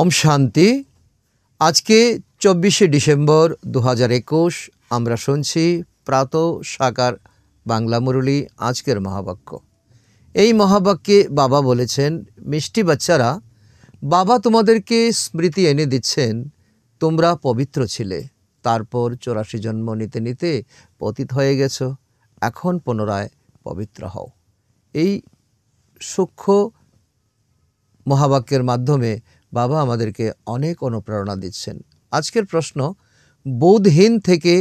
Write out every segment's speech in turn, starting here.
ওম শান্তি আজকে চব্বিশে ডিসেম্বর দু হাজার একুশ আমরা শুনছি প্রাত সাকার বাংলা মুরলী আজকের মহাবাক্য এই মহাবাক্যে বাবা বলেছেন মিষ্টি বাচ্চারা বাবা তোমাদেরকে স্মৃতি এনে দিচ্ছেন তোমরা পবিত্র ছিলে তারপর চৌরাশি জন্ম নিতে নিতে পতিত হয়ে গেছ এখন পুনরায় পবিত্র হও এই সূক্ষ্ম মহাবাক্যের মাধ্যমে বাবা আমাদেরকে অনেক অনুপ্রেরণা দিচ্ছেন আজকের প্রশ্ন বোধহীন থেকে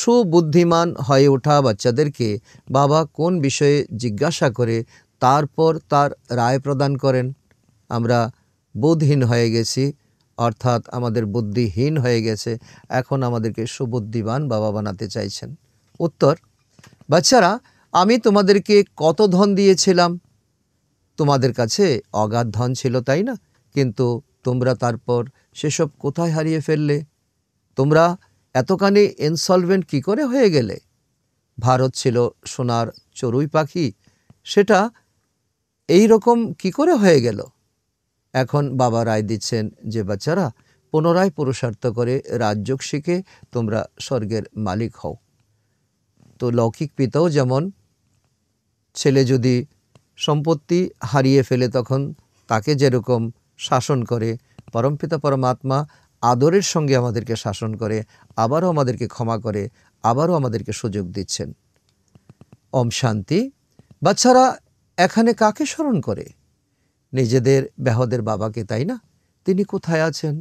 সুবুদ্ধিমান হয়ে ওঠা বাচ্চাদেরকে বাবা কোন বিষয়ে জিজ্ঞাসা করে তারপর তার রায় প্রদান করেন আমরা বোধহীন হয়ে গেছি অর্থাৎ আমাদের বুদ্ধিহীন হয়ে গেছে এখন আমাদেরকে সুবুদ্ধিমান বাবা বানাতে চাইছেন উত্তর বাচ্চারা আমি তোমাদেরকে কত ধন দিয়েছিলাম তোমাদের কাছে অগাধ ধন ছিল তাই না কিন্তু তোমরা তারপর সেসব কোথায় হারিয়ে ফেললে তোমরা এতখানি ইনসলভেন্ট কি করে হয়ে গেলে ভারত ছিল সোনার চড়ুই পাখি সেটা এই রকম কি করে হয়ে গেল এখন বাবা রায় দিচ্ছেন যে বাচ্চারা পুনরায় পুরুষার্থ করে রাজযোগ শিখে তোমরা স্বর্গের মালিক হও তো লৌকিক পিতাও যেমন ছেলে যদি সম্পত্তি হারিয়ে ফেলে তখন তাকে যেরকম শাসন করে পরমপিতা পরমাত্মা আদরের সঙ্গে আমাদেরকে শাসন করে আবারও আমাদেরকে ক্ষমা করে আবারও আমাদেরকে সুযোগ দিচ্ছেন ওম শান্তি বাচ্চারা এখানে কাকে স্মরণ করে নিজেদের ব্যাহদের বাবাকে তাই না তিনি কোথায় আছেন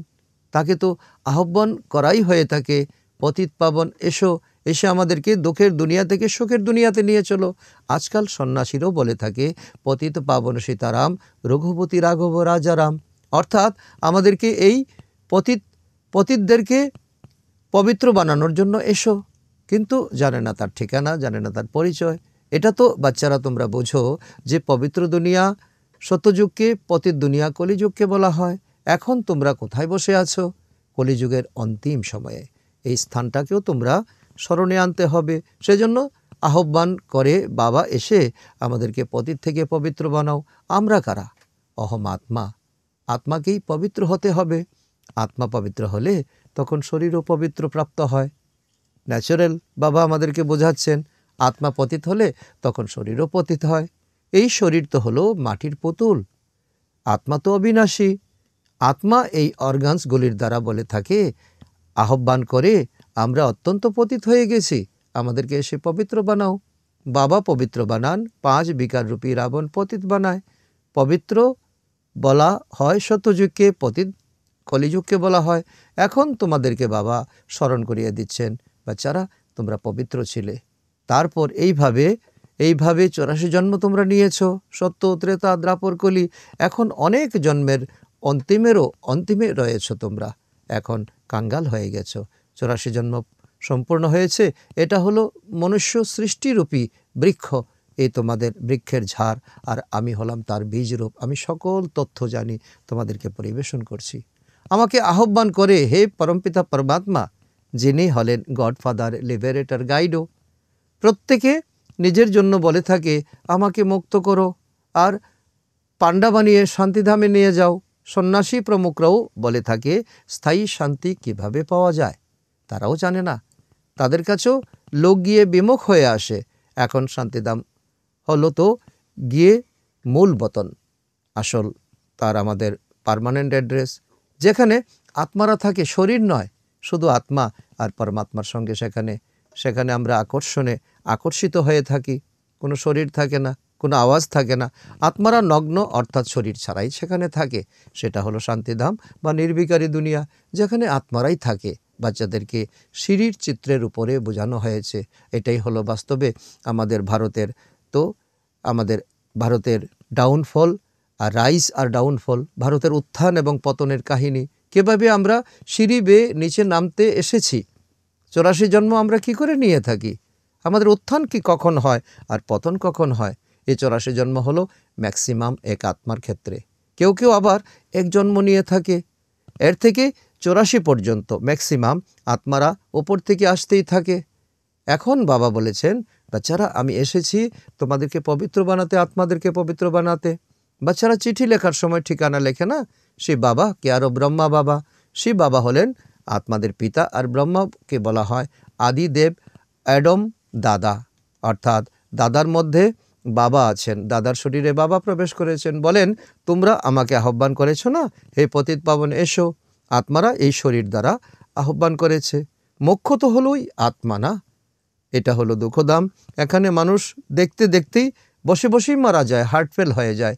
তাকে তো আহ্বান করাই হয়ে থাকে পতিত পাবন এসো এসে আমাদেরকে দুঃখের দুনিয়া থেকে সুখের দুনিয়াতে নিয়ে চলো আজকাল সন্ন্যাসীরও বলে থাকে পতিত পাবন সীতারাম রঘুপতি রাঘব রাজারাম অর্থাৎ আমাদেরকে এই পতিত পতিতদেরকে পবিত্র বানানোর জন্য এসো কিন্তু জানে না তার ঠিকানা জানে না তার পরিচয় এটা তো বাচ্চারা তোমরা বোঝো যে পবিত্র দুনিয়া সত্যযুগকে পতিত দুনিয়া কলিযুগকে বলা হয় এখন তোমরা কোথায় বসে আছো কলিযুগের অন্তিম সময়ে এই স্থানটাকেও তোমরা স্মরণে আনতে হবে সেজন্য আহ্বান করে বাবা এসে আমাদেরকে পতিত থেকে পবিত্র বানাও আমরা কারা অহম আত্মা আত্মাকেই পবিত্র হতে হবে আত্মা পবিত্র হলে তখন শরীরও পবিত্র প্রাপ্ত হয় ন্যাচারাল বাবা আমাদেরকে বোঝাচ্ছেন আত্মা পতিত হলে তখন শরীরও পতিত হয় এই শরীর তো হলো মাটির পুতুল আত্মা তো অবিনাশী আত্মা এই অর্গানসগুলির দ্বারা বলে থাকে আহ্বান করে আমরা অত্যন্ত পতিত হয়ে গেছি আমাদেরকে এসে পবিত্র বানাও বাবা পবিত্র বানান পাঁচ বিকার রূপী রাবণ পতিত বানায় পবিত্র বলা হয় সত্যযুগকে পতিত কলিযুগকে বলা হয় এখন তোমাদেরকে বাবা স্মরণ করিয়ে দিচ্ছেন বাচ্চারা তোমরা পবিত্র ছিলে তারপর এইভাবে এইভাবে চৌরাশি জন্ম তোমরা নিয়েছ সত্য ত্রেতা দ্রাপর কলি এখন অনেক জন্মের অন্তিমেরও অন্তিমে রয়েছ তোমরা এখন কাঙ্গাল হয়ে গেছ চৌরাশি জন্ম সম্পূর্ণ হয়েছে এটা হলো মনুষ্য সৃষ্টিরূপী বৃক্ষ এ তোমাদের বৃক্ষের ঝাড় আর আমি হলাম তার বীজ রূপ আমি সকল তথ্য জানি তোমাদেরকে পরিবেশন করছি আমাকে আহ্বান করে হে পরমপিতা পরমাত্মা যিনি হলেন গডফাদার লিবারেটার গাইডও প্রত্যেকে নিজের জন্য বলে থাকে আমাকে মুক্ত করো আর পাণ্ডা বানিয়ে শান্তিধামে নিয়ে যাও সন্ন্যাসী প্রমুখরাও বলে থাকে স্থায়ী শান্তি কিভাবে পাওয়া যায় তারাও জানে না তাদের কাছেও লোক গিয়ে বিমুখ হয়ে আসে এখন শান্তিধাম হলো তো গিয়ে মূল বতন আসল তার আমাদের পারমানেন্ট অ্যাড্রেস যেখানে আত্মারা থাকে শরীর নয় শুধু আত্মা আর পরমাত্মার সঙ্গে সেখানে সেখানে আমরা আকর্ষণে আকর্ষিত হয়ে থাকি কোনো শরীর থাকে না কোনো আওয়াজ থাকে না আত্মারা নগ্ন অর্থাৎ শরীর ছাড়াই সেখানে থাকে সেটা হলো শান্তিধাম বা নির্বিকারী দুনিয়া যেখানে আত্মারাই থাকে বাচ্চাদেরকে সিঁড়ির চিত্রের উপরে বোঝানো হয়েছে এটাই হলো বাস্তবে আমাদের ভারতের তো আমাদের ভারতের ডাউনফল আর রাইস আর ডাউনফল ভারতের উত্থান এবং পতনের কাহিনী কীভাবে আমরা সিঁড়ি বেয়ে নিচে নামতে এসেছি চৌরাশি জন্ম আমরা কি করে নিয়ে থাকি আমাদের উত্থান কি কখন হয় আর পতন কখন হয় এই চৌরাশি জন্ম হলো ম্যাক্সিমাম এক আত্মার ক্ষেত্রে কেউ কেউ আবার এক জন্ম নিয়ে থাকে এর থেকে চৌরাশি পর্যন্ত ম্যাক্সিমাম আত্মারা ওপর থেকে আসতেই থাকে এখন বাবা বলেছেন বাচ্চারা আমি এসেছি তোমাদেরকে পবিত্র বানাতে আত্মাদেরকে পবিত্র বানাতে বাচ্চারা চিঠি লেখার সময় ঠিকানা লেখে না সে বাবা কে আরও ব্রহ্মা বাবা সে বাবা হলেন আত্মাদের পিতা আর ব্রহ্মাকে বলা হয় আদিদেব অ্যাডম দাদা অর্থাৎ দাদার মধ্যে বাবা আছেন দাদার শরীরে বাবা প্রবেশ করেছেন বলেন তোমরা আমাকে আহ্বান করেছ না হে পতিত পাবন এসো আত্মারা এই শরীর দ্বারা আহ্বান করেছে মুখ্য তো হলোই আত্মা না এটা হলো দুঃখদাম এখানে মানুষ দেখতে দেখতেই বসে বসেই মারা যায় হার্ট ফেল হয়ে যায়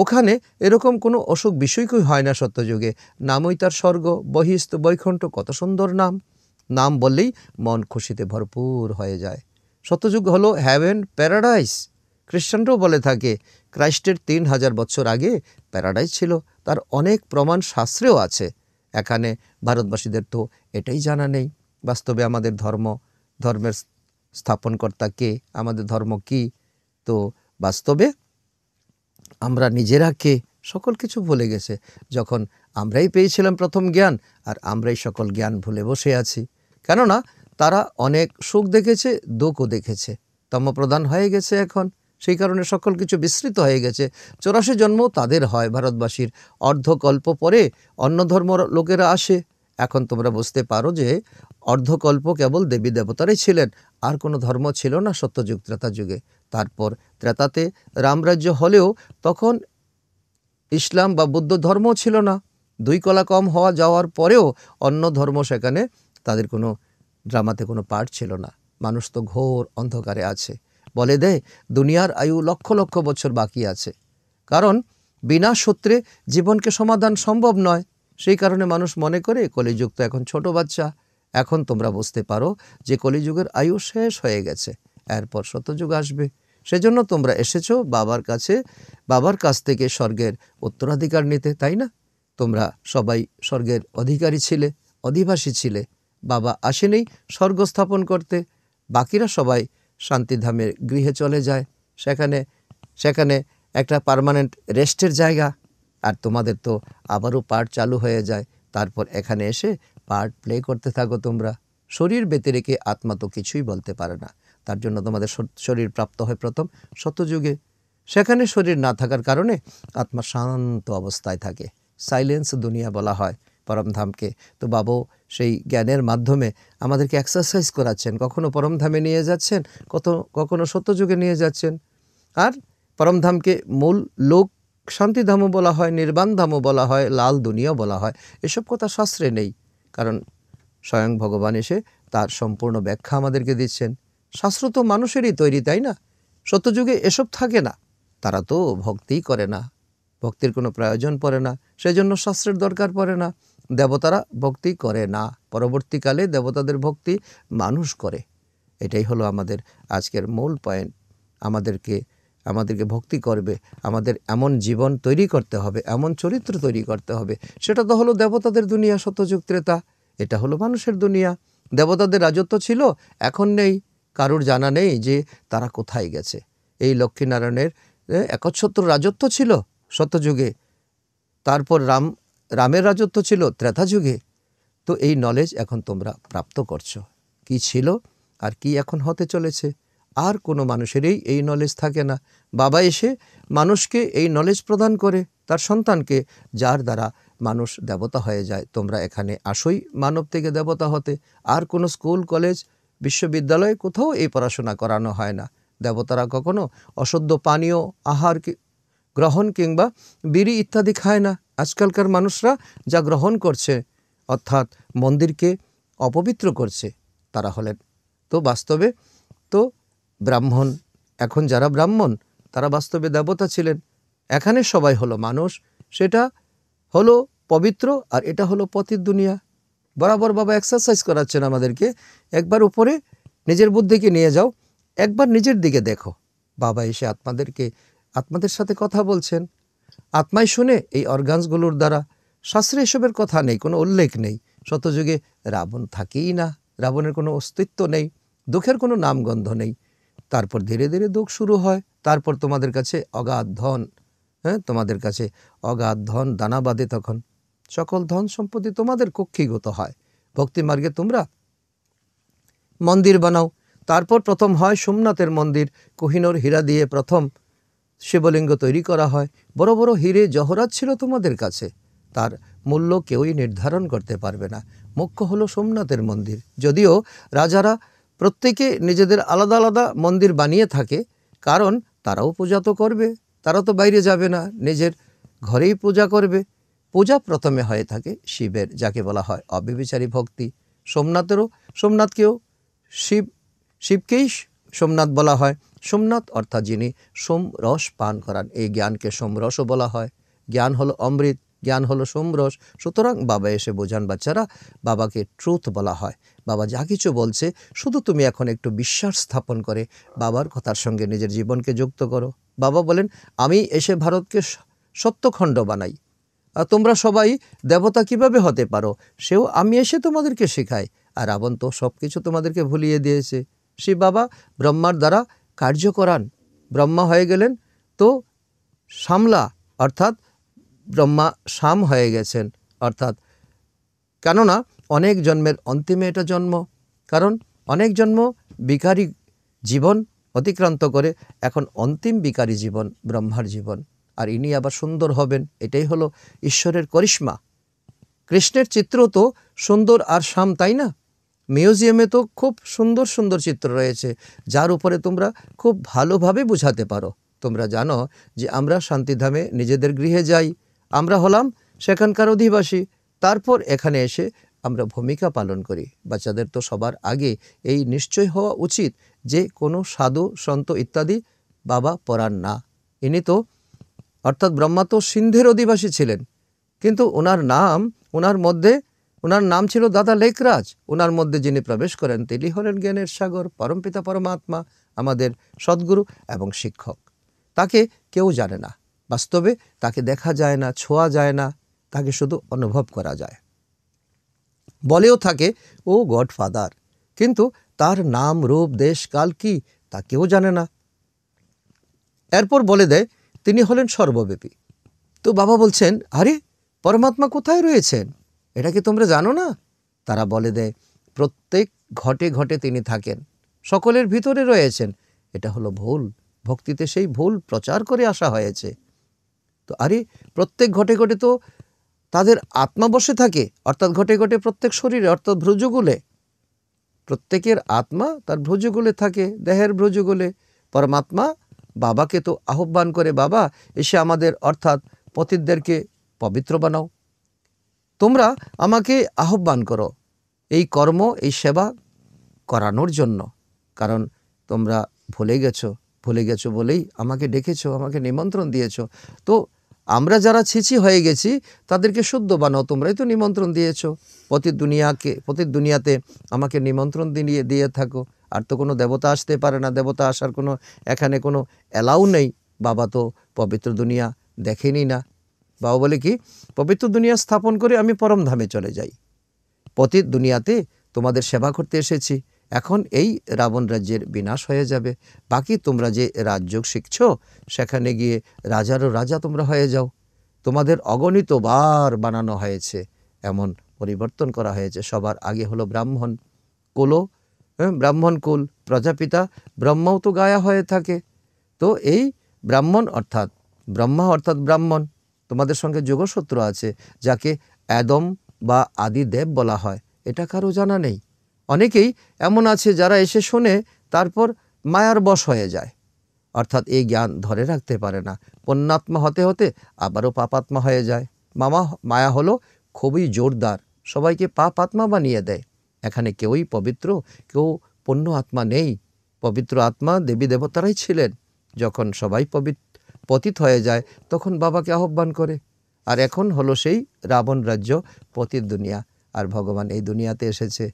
ওখানে এরকম কোনো অসুখ বিষয়কই হয় না সত্যযুগে নামই তার স্বর্গ বহিস্ত বৈকুণ্ঠ কত সুন্দর নাম নাম বললেই মন খুশিতে ভরপুর হয়ে যায় সত্যযুগ হলো হ্যাভেন প্যারাডাইস খ্রিস্টানরাও বলে থাকে ক্রাইস্টের তিন হাজার বছর আগে প্যারাডাইস ছিল তার অনেক প্রমাণ শাস্ত্রেও আছে এখানে ভারতবাসীদের তো এটাই জানা নেই বাস্তবে আমাদের ধর্ম ধর্মের স্থাপনকর্তা কে আমাদের ধর্ম কি তো বাস্তবে আমরা নিজেরা কে সকল কিছু ভুলে গেছে যখন আমরাই পেয়েছিলাম প্রথম জ্ঞান আর আমরাই সকল জ্ঞান ভুলে বসে আছি কেননা তারা অনেক সুখ দেখেছে দুঃখও দেখেছে তমপ্রধান হয়ে গেছে এখন সেই কারণে সকল কিছু বিস্তৃত হয়ে গেছে চৌরাশি জন্ম তাদের হয় ভারতবাসীর অর্ধকল্প পরে অন্য ধর্ম লোকেরা আসে এখন তোমরা বুঝতে পারো যে অর্ধকল্প কেবল দেবী দেবতারাই ছিলেন আর কোনো ধর্ম ছিল না সত্যযুগ ত্রেতা যুগে তারপর ত্রেতাতে রামরাজ্য হলেও তখন ইসলাম বা বৌদ্ধ ধর্ম ছিল না দুই কলা কম হওয়া যাওয়ার পরেও অন্য ধর্ম সেখানে তাদের কোনো ড্রামাতে কোনো পার্ট ছিল না মানুষ তো ঘোর অন্ধকারে আছে বলে দেয় দুনিয়ার আয়ু লক্ষ লক্ষ বছর বাকি আছে কারণ বিনা সূত্রে জীবনকে সমাধান সম্ভব নয় সেই কারণে মানুষ মনে করে কলিযুগ তো এখন ছোট বাচ্চা এখন তোমরা বুঝতে পারো যে কলিযুগের আয়ু শেষ হয়ে গেছে এরপর শতযুগ আসবে সেজন্য তোমরা এসেছো বাবার কাছে বাবার কাছ থেকে স্বর্গের উত্তরাধিকার নিতে তাই না তোমরা সবাই স্বর্গের অধিকারী ছিলে অধিবাসী ছিলে বাবা আসেনি স্বর্গ স্থাপন করতে বাকিরা সবাই শান্তিধামের গৃহে চলে যায় সেখানে সেখানে একটা পারমানেন্ট রেস্টের জায়গা আর তোমাদের তো আবারও পার্ট চালু হয়ে যায় তারপর এখানে এসে পার্ট প্লে করতে থাকো তোমরা শরীর বেঁধে রেখে আত্মা তো কিছুই বলতে পারে না তার জন্য তোমাদের শরীর প্রাপ্ত হয় প্রথম সত্যযুগে সেখানে শরীর না থাকার কারণে আত্মা শান্ত অবস্থায় থাকে সাইলেন্স দুনিয়া বলা হয় পরমধামকে তো বাবু সেই জ্ঞানের মাধ্যমে আমাদেরকে এক্সারসাইজ করাচ্ছেন কখনো পরমধামে নিয়ে যাচ্ছেন কত কখনো সত্যযুগে নিয়ে যাচ্ছেন আর পরমধামকে মূল লোক শান্তি ধামও বলা হয় নির্বাণ ধামও বলা হয় লাল দুনিয়া বলা হয় এসব কথা শাস্ত্রে নেই কারণ স্বয়ং ভগবান এসে তার সম্পূর্ণ ব্যাখ্যা আমাদেরকে দিচ্ছেন শাস্ত্র তো মানুষেরই তৈরি তাই না সত্যযুগে এসব থাকে না তারা তো ভক্তিই করে না ভক্তির কোনো প্রয়োজন পড়ে না সেজন্য শাস্ত্রের দরকার পড়ে না দেবতারা ভক্তি করে না পরবর্তীকালে দেবতাদের ভক্তি মানুষ করে এটাই হলো আমাদের আজকের মূল পয়েন্ট আমাদেরকে আমাদেরকে ভক্তি করবে আমাদের এমন জীবন তৈরি করতে হবে এমন চরিত্র তৈরি করতে হবে সেটা তো হলো দেবতাদের দুনিয়া সত্যযুগ ত্রেতা এটা হলো মানুষের দুনিয়া দেবতাদের রাজত্ব ছিল এখন নেই কারুর জানা নেই যে তারা কোথায় গেছে এই লক্ষ্মীনারায়ণের একচ্ছত্র রাজত্ব ছিল সত্যযুগে তারপর রাম রামের রাজত্ব ছিল ত্রেতা যুগে তো এই নলেজ এখন তোমরা প্রাপ্ত করছো কি ছিল আর কি এখন হতে চলেছে আর কোনো মানুষেরই এই নলেজ থাকে না বাবা এসে মানুষকে এই নলেজ প্রদান করে তার সন্তানকে যার দ্বারা মানুষ দেবতা হয়ে যায় তোমরা এখানে আসোই মানব থেকে দেবতা হতে আর কোনো স্কুল কলেজ বিশ্ববিদ্যালয়ে কোথাও এই পড়াশোনা করানো হয় না দেবতারা কখনো অসদ্য পানীয় আহার গ্রহণ কিংবা বিড়ি ইত্যাদি খায় না আজকালকার মানুষরা যা গ্রহণ করছে অর্থাৎ মন্দিরকে অপবিত্র করছে তারা হলেন তো বাস্তবে ব্রাহ্মণ এখন যারা ব্রাহ্মণ তারা বাস্তবে দেবতা ছিলেন এখানে সবাই হলো মানুষ সেটা হলো পবিত্র আর এটা হলো পতির দুনিয়া বরাবর বাবা এক্সারসাইজ করাচ্ছেন আমাদেরকে একবার উপরে নিজের বুদ্ধিকে নিয়ে যাও একবার নিজের দিকে দেখো বাবা এসে আত্মাদেরকে আত্মাদের সাথে কথা বলছেন আত্মাই শুনে এই অর্গানসগুলোর দ্বারা শাস্ত্রে এসবের কথা নেই কোনো উল্লেখ নেই শতযুগে রাবণ থাকেই না রাবণের কোনো অস্তিত্ব নেই দুঃখের কোনো নামগন্ধ নেই তারপর ধীরে ধীরে দুঃখ শুরু হয় তারপর তোমাদের কাছে অগাধ ধন হ্যাঁ তোমাদের কাছে অগাধ ধন দানা বাঁধে তখন সকল ধন সম্পত্তি তোমাদের কক্ষিগত হয় ভক্তি মার্গে তোমরা মন্দির বানাও তারপর প্রথম হয় সোমনাথের মন্দির কোহিনোর হীরা দিয়ে প্রথম শিবলিঙ্গ তৈরি করা হয় বড় বড় হীরে জহরাত ছিল তোমাদের কাছে তার মূল্য কেউই নির্ধারণ করতে পারবে না মুখ্য হলো সোমনাথের মন্দির যদিও রাজারা প্রত্যেকে নিজেদের আলাদা আলাদা মন্দির বানিয়ে থাকে কারণ তারাও পূজা তো করবে তারা তো বাইরে যাবে না নিজের ঘরেই পূজা করবে পূজা প্রথমে হয়ে থাকে শিবের যাকে বলা হয় অবিবিচারী ভক্তি সোমনাথেরও সোমনাথকেও শিব শিবকেই সোমনাথ বলা হয় সোমনাথ অর্থাৎ যিনি সোমরস পান করান এই জ্ঞানকে সোমরসও বলা হয় জ্ঞান হলো অমৃত জ্ঞান হলো সোমরস সুতরাং বাবা এসে বোঝান বাচ্চারা বাবাকে ট্রুথ বলা হয় বাবা যা কিছু বলছে শুধু তুমি এখন একটু বিশ্বাস স্থাপন করে বাবার কথার সঙ্গে নিজের জীবনকে যুক্ত করো বাবা বলেন আমি এসে ভারতকে সত্যখণ্ড বানাই আর তোমরা সবাই দেবতা কিভাবে হতে পারো সেও আমি এসে তোমাদেরকে শেখাই আর রাবণ তো সব কিছু তোমাদেরকে ভুলিয়ে দিয়েছে শিব বাবা ব্রহ্মার দ্বারা কার্য করান ব্রহ্মা হয়ে গেলেন তো সামলা অর্থাৎ ব্রহ্মা শাম হয়ে গেছেন অর্থাৎ কেননা অনেক জন্মের অন্তিমে এটা জন্ম কারণ অনেক জন্ম বিকারী জীবন অতিক্রান্ত করে এখন অন্তিম বিকারী জীবন ব্রহ্মার জীবন আর ইনি আবার সুন্দর হবেন এটাই হলো ঈশ্বরের করিশ্মা কৃষ্ণের চিত্র তো সুন্দর আর সাম তাই না মিউজিয়ামে তো খুব সুন্দর সুন্দর চিত্র রয়েছে যার উপরে তোমরা খুব ভালোভাবে বুঝাতে পারো তোমরা জানো যে আমরা শান্তিধামে নিজেদের গৃহে যাই আমরা হলাম সেখানকার অধিবাসী তারপর এখানে এসে আমরা ভূমিকা পালন করি বাচ্চাদের তো সবার আগে এই নিশ্চয় হওয়া উচিত যে কোনো সাধু সন্ত ইত্যাদি বাবা পরাণ না ইনি তো অর্থাৎ ব্রহ্মা তো সিন্ধের অধিবাসী ছিলেন কিন্তু ওনার নাম ওনার মধ্যে ওনার নাম ছিল দাদা লেকরাজ ওনার মধ্যে যিনি প্রবেশ করেন তিনি হলেন জ্ঞানের সাগর পরমপিতা পরমাত্মা আমাদের সদ্গুরু এবং শিক্ষক তাকে কেউ জানে না বাস্তবে তাকে দেখা যায় না ছোঁয়া যায় না তাকে শুধু অনুভব করা যায় বলেও থাকে ও গডফাদার কিন্তু তার নাম রূপ দেশ কাল কি তা কেউ জানে না এরপর বলে দেয় তিনি হলেন সর্বব্যাপী তো বাবা বলছেন আরে পরমাত্মা কোথায় রয়েছেন এটা কি তোমরা জানো না তারা বলে দেয় প্রত্যেক ঘটে ঘটে তিনি থাকেন সকলের ভিতরে রয়েছেন এটা হলো ভুল ভক্তিতে সেই ভুল প্রচার করে আসা হয়েছে তো আরে প্রত্যেক ঘটে ঘটে তো তাদের আত্মা বসে থাকে অর্থাৎ ঘটে ঘটে প্রত্যেক শরীরে অর্থাৎ ভ্রজগুলে প্রত্যেকের আত্মা তার ভ্রজগুলে থাকে দেহের ভ্রজগুলে পরমাত্মা বাবাকে তো আহ্বান করে বাবা এসে আমাদের অর্থাৎ পতিতদেরকে পবিত্র বানাও তোমরা আমাকে আহ্বান করো এই কর্ম এই সেবা করানোর জন্য কারণ তোমরা ভুলে গেছো ভুলে গেছো বলেই আমাকে ডেকেছো আমাকে নিমন্ত্রণ দিয়েছো তো আমরা যারা ছিছি হয়ে গেছি তাদেরকে শুদ্ধ বানাও তোমরাই তো নিমন্ত্রণ দিয়েছ প্রতি দুনিয়াকে প্রতি দুনিয়াতে আমাকে নিমন্ত্রণ দিয়ে দিয়ে থাকো আর তো কোনো দেবতা আসতে পারে না দেবতা আসার কোনো এখানে কোনো অ্যালাউ নেই বাবা তো পবিত্র দুনিয়া দেখেনি না বাবা বলে কি পবিত্র দুনিয়া স্থাপন করে আমি পরমধামে চলে যাই পতিত দুনিয়াতে তোমাদের সেবা করতে এসেছি এখন এই রাবণ রাজ্যের বিনাশ হয়ে যাবে বাকি তোমরা যে রাজযোগ শিখছ সেখানে গিয়ে রাজারও রাজা তোমরা হয়ে যাও তোমাদের অগণিত বার বানানো হয়েছে এমন পরিবর্তন করা হয়েছে সবার আগে হলো ব্রাহ্মণ হ্যাঁ ব্রাহ্মণ কুল প্রজাপিতা ব্রহ্মও তো গায়া হয়ে থাকে তো এই ব্রাহ্মণ অর্থাৎ ব্রহ্মা অর্থাৎ ব্রাহ্মণ তোমাদের সঙ্গে যোগসূত্র আছে যাকে অ্যাদম বা আদিদেব বলা হয় এটা কারো জানা নেই অনেকেই এমন আছে যারা এসে শোনে তারপর মায়ার বশ হয়ে যায় অর্থাৎ এই জ্ঞান ধরে রাখতে পারে না পণ্যাত্মা হতে হতে আবারও পাপাত্মা হয়ে যায় মামা মায়া হলো খুবই জোরদার সবাইকে পাপ আত্মা বানিয়ে দেয় এখানে কেউই পবিত্র কেউ পণ্য আত্মা নেই পবিত্র আত্মা দেবী দেবতারাই ছিলেন যখন সবাই পবিত্র পতিত হয়ে যায় তখন বাবাকে আহ্বান করে আর এখন হলো সেই রাবণ রাজ্য পতির দুনিয়া আর ভগবান এই দুনিয়াতে এসেছে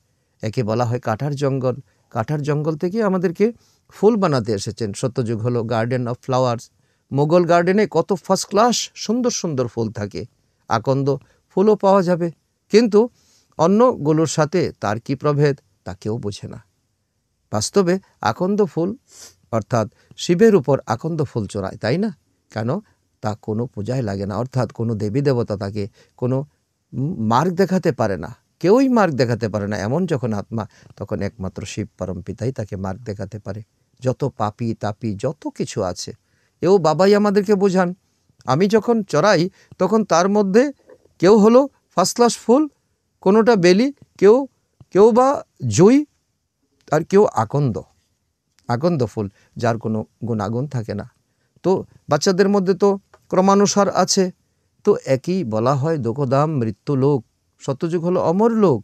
একে বলা হয় কাঠার জঙ্গল কাঠার জঙ্গল থেকে আমাদেরকে ফুল বানাতে এসেছেন সত্যযুগ হলো গার্ডেন অফ ফ্লাওয়ার্স মোগল গার্ডেনে কত ফার্স্ট ক্লাস সুন্দর সুন্দর ফুল থাকে আকন্দ ফুলও পাওয়া যাবে কিন্তু অন্যগুলোর সাথে তার কি প্রভেদ তা কেউ বোঝে না বাস্তবে আকন্দ ফুল অর্থাৎ শিবের উপর আকন্দ ফুল চড়ায় তাই না কেন তা কোনো পূজায় লাগে না অর্থাৎ কোনো দেবী দেবতা তাকে কোনো মার্গ দেখাতে পারে না কেউই মার্গ দেখাতে পারে না এমন যখন আত্মা তখন একমাত্র শিব পরম পিতাই তাকে মার্গ দেখাতে পারে যত পাপি তাপি যত কিছু আছে এও বাবাই আমাদেরকে বোঝান আমি যখন চড়াই তখন তার মধ্যে কেউ হলো ফার্স্ট ক্লাস ফুল কোনোটা বেলি কেউ কেউ বা জুই আর কেউ আকন্দ আকন্দ ফুল যার কোনো গুণাগুণ থাকে না তো বাচ্চাদের মধ্যে তো ক্রমানুসার আছে তো একই বলা হয় দোকদাম মৃত্যু লোক সত্যযুগ হলো অমর লোক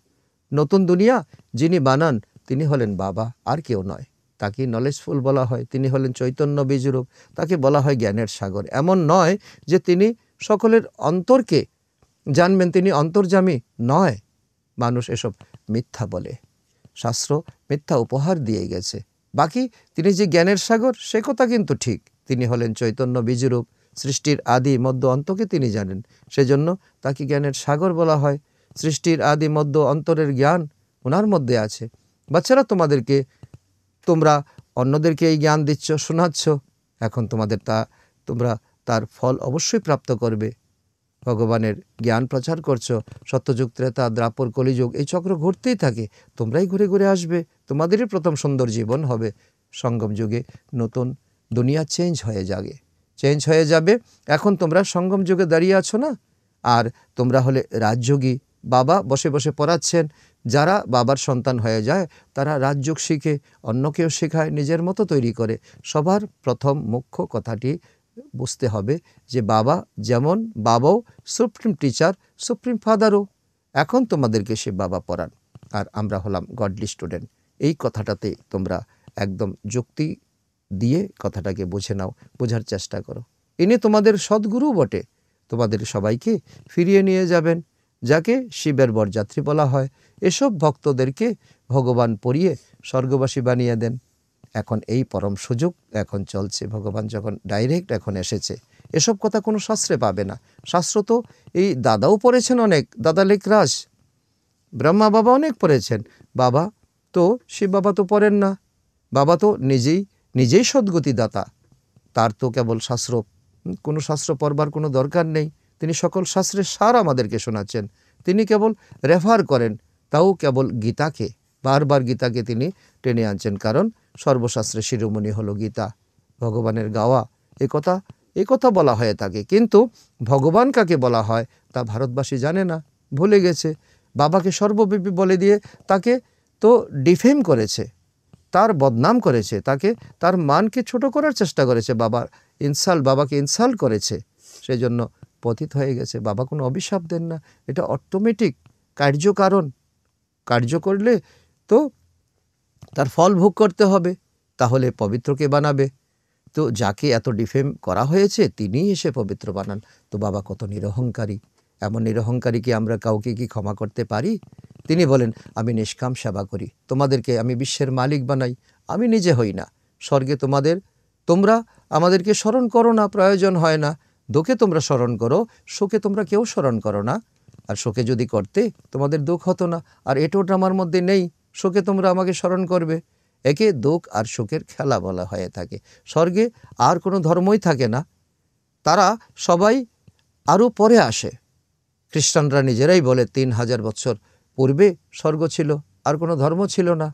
নতুন দুনিয়া যিনি বানান তিনি হলেন বাবা আর কেউ নয় তাকে নলেজফুল বলা হয় তিনি হলেন চৈতন্য বীজরূপ তাকে বলা হয় জ্ঞানের সাগর এমন নয় যে তিনি সকলের অন্তরকে জানবেন তিনি অন্তর্জামী নয় মানুষ এসব মিথ্যা বলে শাস্ত্র মিথ্যা উপহার দিয়ে গেছে বাকি তিনি যে জ্ঞানের সাগর সে কথা কিন্তু ঠিক তিনি হলেন চৈতন্য বীজরূপ সৃষ্টির আদি মধ্য অন্তকে তিনি জানেন সেজন্য তাকে জ্ঞানের সাগর বলা হয় সৃষ্টির আদি মধ্য অন্তরের জ্ঞান ওনার মধ্যে আছে বাচ্চারা তোমাদেরকে তোমরা অন্যদেরকে এই জ্ঞান দিচ্ছ শোনাচ্ছ এখন তোমাদের তা তোমরা তার ফল অবশ্যই প্রাপ্ত করবে ভগবানের জ্ঞান প্রচার করছো সত্যযুগ ত্রেতা দ্রাপর কলিযুগ এই চক্র ঘুরতেই থাকে তোমরাই ঘুরে ঘুরে আসবে তোমাদেরই প্রথম সুন্দর জীবন হবে সঙ্গম যুগে নতুন দুনিয়া চেঞ্জ হয়ে যাবে চেঞ্জ হয়ে যাবে এখন তোমরা সঙ্গম যুগে দাঁড়িয়ে আছো না আর তোমরা হলে রাজযোগী বাবা বসে বসে পড়াচ্ছেন যারা বাবার সন্তান হয়ে যায় তারা রাজযোগ শিখে অন্যকেও শেখায় নিজের মতো তৈরি করে সবার প্রথম মুখ্য কথাটি বুঝতে হবে যে বাবা যেমন বাবাও সুপ্রিম টিচার সুপ্রিম ফাদারও এখন তোমাদেরকে সে বাবা পড়ান আর আমরা হলাম গডলি স্টুডেন্ট এই কথাটাতে তোমরা একদম যুক্তি দিয়ে কথাটাকে বুঝে নাও বোঝার চেষ্টা করো এনে তোমাদের সদ্গুরু বটে তোমাদের সবাইকে ফিরিয়ে নিয়ে যাবেন যাকে শিবের বরযাত্রী বলা হয় এসব ভক্তদেরকে ভগবান পড়িয়ে স্বর্গবাসী বানিয়ে দেন এখন এই পরম সুযোগ এখন চলছে ভগবান যখন ডাইরেক্ট এখন এসেছে এসব কথা কোনো শাস্ত্রে পাবে না শাস্ত্র তো এই দাদাও পড়েছেন অনেক দাদা লেখরাস ব্রহ্মা বাবা অনেক পড়েছেন বাবা তো শিব বাবা তো পড়েন না বাবা তো নিজেই নিজেই সদ্গতিদাতা তার তো কেবল শাস্ত্র কোনো শাস্ত্র পড়বার কোনো দরকার নেই তিনি সকল শাস্ত্রের সার আমাদেরকে শোনাচ্ছেন তিনি কেবল রেফার করেন তাও কেবল গীতাকে বারবার গীতাকে তিনি টেনে আনছেন কারণ সর্বশাস্ত্রের শিরোমণি হল গীতা ভগবানের গাওয়া এ কথা এ কথা বলা হয়ে থাকে কিন্তু ভগবান কাকে বলা হয় তা ভারতবাসী জানে না ভুলে গেছে বাবাকে সর্বব্যাপী বলে দিয়ে তাকে তো ডিফেম করেছে তার বদনাম করেছে তাকে তার মানকে ছোট করার চেষ্টা করেছে বাবার ইনসাল্ট বাবাকে ইনসাল্ট করেছে সেই জন্য পতিত হয়ে গেছে বাবা কোনো অভিশাপ দেন না এটা অটোমেটিক কার্যকারণ কার্য করলে তো তার ফল ভোগ করতে হবে তাহলে পবিত্রকে বানাবে তো যাকে এত ডিফেম করা হয়েছে তিনিই এসে পবিত্র বানান তো বাবা কত নিরহংকারী এমন নিরহংকারী কি আমরা কাউকে কি ক্ষমা করতে পারি তিনি বলেন আমি নিষ্কাম সেবা করি তোমাদেরকে আমি বিশ্বের মালিক বানাই আমি নিজে হই না স্বর্গে তোমাদের তোমরা আমাদেরকে স্মরণ করো না প্রয়োজন হয় না দুঃখে তোমরা স্মরণ করো শোকে তোমরা কেউ স্মরণ করো না আর শোকে যদি করতে তোমাদের দুঃখ হতো না আর এটোট আমার মধ্যে নেই শোকে তোমরা আমাকে স্মরণ করবে একে দুঃখ আর শোকের খেলা বলা হয়ে থাকে স্বর্গে আর কোনো ধর্মই থাকে না তারা সবাই আরও পরে আসে খ্রিস্টানরা নিজেরাই বলে তিন হাজার বছর পূর্বে স্বর্গ ছিল আর কোনো ধর্ম ছিল না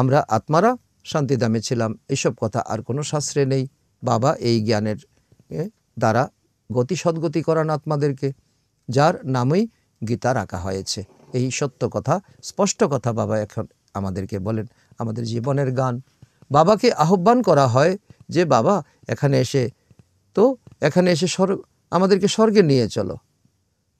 আমরা আত্মারা শান্তিদামে ছিলাম এসব কথা আর কোনো শাস্ত্রে নেই বাবা এই জ্ঞানের দ্বারা গতি সদ্গতি করান আত্মাদেরকে যার নামই গীতা রাখা হয়েছে এই সত্য কথা স্পষ্ট কথা বাবা এখন আমাদেরকে বলেন আমাদের জীবনের গান বাবাকে আহ্বান করা হয় যে বাবা এখানে এসে তো এখানে এসে স্বর্গ আমাদেরকে স্বর্গে নিয়ে চলো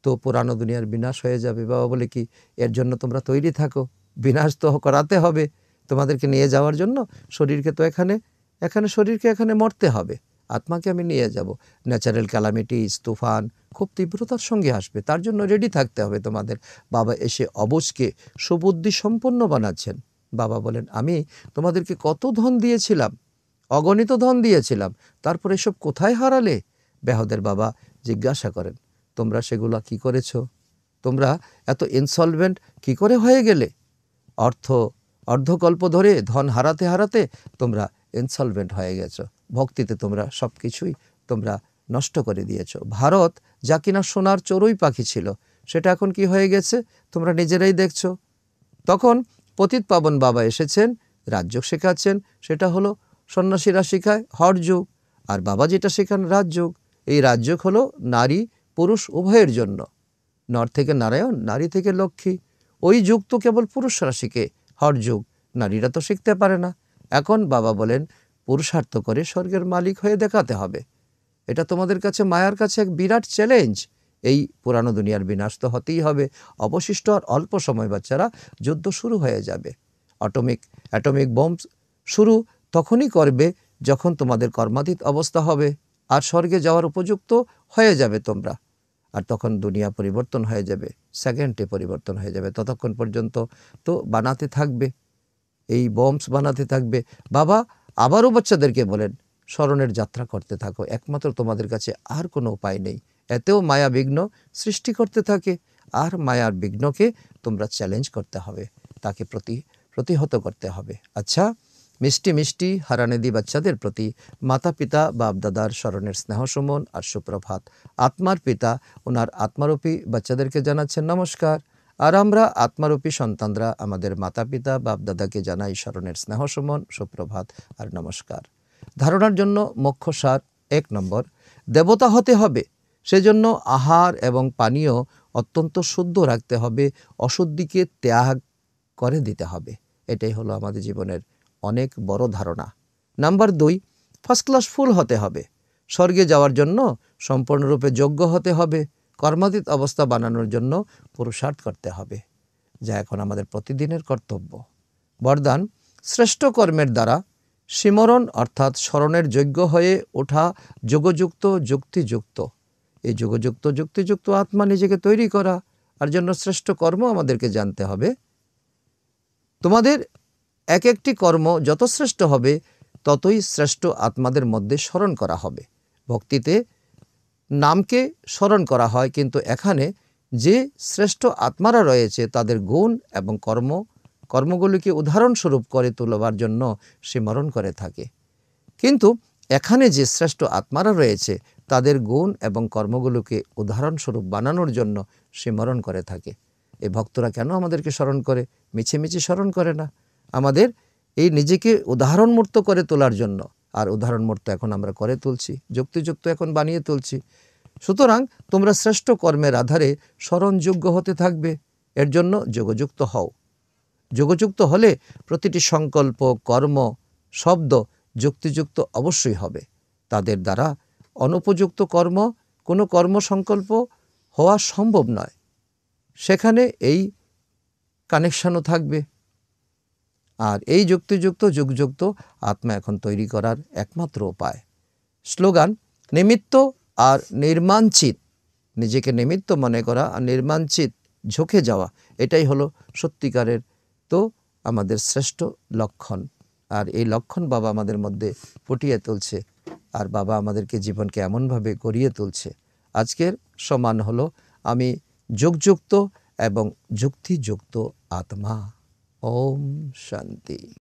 তো পুরানো দুনিয়ার বিনাশ হয়ে যাবে বাবা বলে কি এর জন্য তোমরা তৈরি থাকো বিনাশ তো করাতে হবে তোমাদেরকে নিয়ে যাওয়ার জন্য শরীরকে তো এখানে এখানে শরীরকে এখানে মরতে হবে আত্মাকে আমি নিয়ে যাব ন্যাচারাল ক্যালামিটিস তুফান খুব তীব্রতার সঙ্গে আসবে তার জন্য রেডি থাকতে হবে তোমাদের বাবা এসে অবজকে সুবুদ্ধি সম্পন্ন বানাচ্ছেন বাবা বলেন আমি তোমাদেরকে কত ধন দিয়েছিলাম অগণিত ধন দিয়েছিলাম তারপর এসব কোথায় হারালে ব্যাহদের বাবা জিজ্ঞাসা করেন তোমরা সেগুলো কি করেছ তোমরা এত ইনসলভেন্ট কি করে হয়ে গেলে অর্থ অর্ধকল্প ধরে ধন হারাতে হারাতে তোমরা ইনসলভেন্ট হয়ে গেছো ভক্তিতে তোমরা সব কিছুই তোমরা নষ্ট করে দিয়েছ ভারত যা কিনা সোনার চড়ুই পাখি ছিল সেটা এখন কি হয়ে গেছে তোমরা নিজেরাই দেখছ তখন পতিত পাবন বাবা এসেছেন রাজ্য শেখাচ্ছেন সেটা হলো সন্ন্যাসীরা শেখায় হরযোগ আর বাবা যেটা শেখান রাজযোগ এই রাজযোগ হলো নারী পুরুষ উভয়ের জন্য নর থেকে নারায়ণ নারী থেকে লক্ষ্মী ওই যুগ তো কেবল পুরুষরা শিখে হরযোগ নারীরা তো শিখতে পারে না এখন বাবা বলেন পুরুষার্থ করে স্বর্গের মালিক হয়ে দেখাতে হবে এটা তোমাদের কাছে মায়ার কাছে এক বিরাট চ্যালেঞ্জ এই পুরানো দুনিয়ার বিনাশ তো হতেই হবে অবশিষ্ট আর অল্প সময় বাচ্চারা যুদ্ধ শুরু হয়ে যাবে অটোমিক অ্যাটমিক বোম শুরু তখনই করবে যখন তোমাদের কর্মাতীত অবস্থা হবে আর স্বর্গে যাওয়ার উপযুক্ত হয়ে যাবে তোমরা আর তখন দুনিয়া পরিবর্তন হয়ে যাবে সেকেন্ডে পরিবর্তন হয়ে যাবে ততক্ষণ পর্যন্ত তো বানাতে থাকবে এই বোমস বানাতে থাকবে বাবা আবারও বাচ্চাদেরকে বলেন স্মরণের যাত্রা করতে থাকো একমাত্র তোমাদের কাছে আর কোনো উপায় নেই এতেও মায়া বিঘ্ন সৃষ্টি করতে থাকে আর মায়ার বিঘ্নকে তোমরা চ্যালেঞ্জ করতে হবে তাকে প্রতি প্রতিহত করতে হবে আচ্ছা মিষ্টি মিষ্টি হারানেদি বাচ্চাদের প্রতি মাতা পিতা বা দাদার স্মরণের স্নেহসুমন আর সুপ্রভাত আত্মার পিতা ওনার আত্মারূপী বাচ্চাদেরকে জানাচ্ছেন নমস্কার আর আমরা আত্মারূপী সন্তানরা আমাদের মাতা পিতা বাপ দাদাকে জানাই স্মরণের স্নেহসমন সুপ্রভাত আর নমস্কার ধারণার জন্য মুখ্য সার এক নম্বর দেবতা হতে হবে সেজন্য আহার এবং পানীয় অত্যন্ত শুদ্ধ রাখতে হবে অশুদ্ধিকে ত্যাগ করে দিতে হবে এটাই হলো আমাদের জীবনের অনেক বড় ধারণা নাম্বার দুই ফার্স্ট ক্লাস ফুল হতে হবে স্বর্গে যাওয়ার জন্য সম্পূর্ণরূপে যোগ্য হতে হবে কর্মাতীত অবস্থা বানানোর জন্য পুরুষার্থ করতে হবে যা এখন আমাদের প্রতিদিনের কর্তব্য বরদান শ্রেষ্ঠ কর্মের দ্বারা সিমরণ অর্থাৎ স্মরণের যোগ্য হয়ে ওঠা যোগযুক্ত যুক্তিযুক্ত এই যোগযুক্ত যুক্তিযুক্ত আত্মা নিজেকে তৈরি করা আর জন্য শ্রেষ্ঠ কর্ম আমাদেরকে জানতে হবে তোমাদের এক একটি কর্ম যত শ্রেষ্ঠ হবে ততই শ্রেষ্ঠ আত্মাদের মধ্যে স্মরণ করা হবে ভক্তিতে নামকে স্মরণ করা হয় কিন্তু এখানে যে শ্রেষ্ঠ আত্মারা রয়েছে তাদের গুণ এবং কর্ম কর্মগুলিকে উদাহরণস্বরূপ করে তুলবার জন্য সে মরণ করে থাকে কিন্তু এখানে যে শ্রেষ্ঠ আত্মারা রয়েছে তাদের গুণ এবং কর্মগুলোকে উদাহরণস্বরূপ বানানোর জন্য সে মরণ করে থাকে এ ভক্তরা কেন আমাদেরকে স্মরণ করে মিছে মিছে স্মরণ করে না আমাদের এই নিজেকে উদাহরণমূর্ত করে তোলার জন্য আর উদাহরণ মর্ত এখন আমরা করে তুলছি যুক্তিযুক্ত এখন বানিয়ে তুলছি সুতরাং তোমরা শ্রেষ্ঠ কর্মের আধারে স্মরণযোগ্য হতে থাকবে এর জন্য যোগযুক্ত হও যোগযুক্ত হলে প্রতিটি সংকল্প কর্ম শব্দ যুক্তিযুক্ত অবশ্যই হবে তাদের দ্বারা অনুপযুক্ত কর্ম কোনো কর্মসংকল্প হওয়া সম্ভব নয় সেখানে এই কানেকশানও থাকবে আর এই যুক্তিযুক্ত যুগযুক্ত আত্মা এখন তৈরি করার একমাত্র উপায় স্লোগান নিমিত্ত আর নির্মাঞ্চিত নিজেকে নিমিত্ত মনে করা আর নির্মাঞ্চিত ঝোঁকে যাওয়া এটাই হলো সত্যিকারের তো আমাদের শ্রেষ্ঠ লক্ষণ আর এই লক্ষণ বাবা আমাদের মধ্যে ফুটিয়ে তুলছে আর বাবা আমাদেরকে জীবনকে এমনভাবে গড়িয়ে তুলছে আজকের সমান হলো আমি যুগযুক্ত এবং যুক্তিযুক্ত আত্মা Om Shanti。